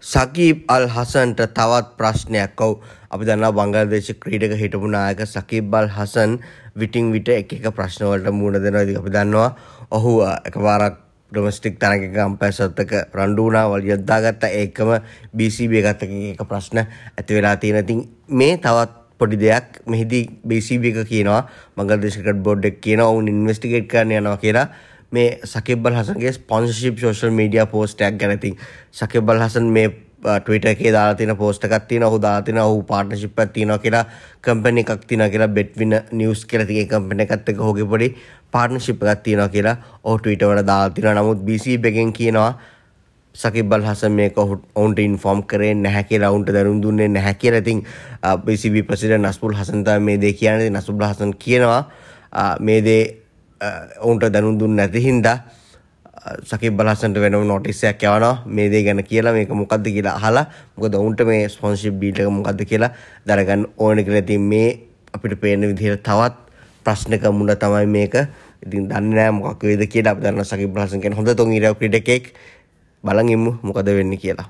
සකීබ් අල් හසන්ට තවත් ප්‍රශ්නයක් ඔව් අපි දන්නා බංගලාදේශ ක්‍රීඩක හිටපු නායක සකීබ් අල් හසන් විටින් විට එක එක ප්‍රශ්න වලට මුහුණ දෙනවා ඉතින් අපි දන්නවා ඔහු එකපාරක් ඩොමස්ටික් තරගයක අම්පයර්සත්ක රණ්ඩු වුණා වල යොදාගත්ත ඒකම BCB එකත් එක ප්‍රශ්න ඇති වෙලා තියෙන ඉතින් මේ තවත් පොඩි දෙයක් මෙහිදී BCB එක කියනවා බංගලාදේශ ක්‍රිකට් බෝඩ් එක කියනවා ඔවුන් ඉන්වෙස්ටිගේට් කරන්න යනවා කියලා මේ සකෙබ්බල් හසන්ගේ ස්පොන්සිිප් ෝෂල් මීඩිය පෝස්ටයක් ගැනති සකෙබල් හසන් මේ ටවිට එකේ දාතින පෝස්ටකත්තින හු දාතින හු පාර්ටශිප් ඇතින කියලා කම්පනි එකක් තින කියලා බෙට්වින නිියස් කරතිගේ කම්පන එකත්තක හෝගේ පොඩි පාර්ටනශිප් එකත්තින කියලා ඕ ටවිට වට දාතින නමුත් බිසි එකෙන් කියනවා සකිබල් හස මේක ඔවුන්ට ඉන්ෆෝම් කරේ නැහැ කියලා ඔවුන්ට දරුම් දුන්නේ නැහැ කියලා ඉතින් බිසිබි ප්‍රසිඩන්ට් නස්පුල් හසන් තමයි මේ දේ කියන්නේ නස්පුල් හසන් කියනවා මේ දේ ඔවුන්ට දැනුම් දුන්න නැති හින්දා සකි බලහසන්ට වෙනම නොටිස්සයක් යවනවා මේ දේ ගැන කියලා මේක මොකක්ද කියලා අහලා මොකද ඔවුන්ට මේ ස්පොන්සිප් බීල් එක මොකක්ද කියලා දරගන්න ඕන කියලා ඉතින් මේ අපිට පේන විදිහට තවත් ප්‍රශ්නක මුල තමයි මේක ඉතින් දන්නේ නැහැ මොකක් වේද කියලා අපි දන්නවා සකි බලහසන් කියන හොඳ තොන් ඉරියව් ක්‍රීඩකෙක් බලන් ඉමු මොකද වෙන්නේ කියලා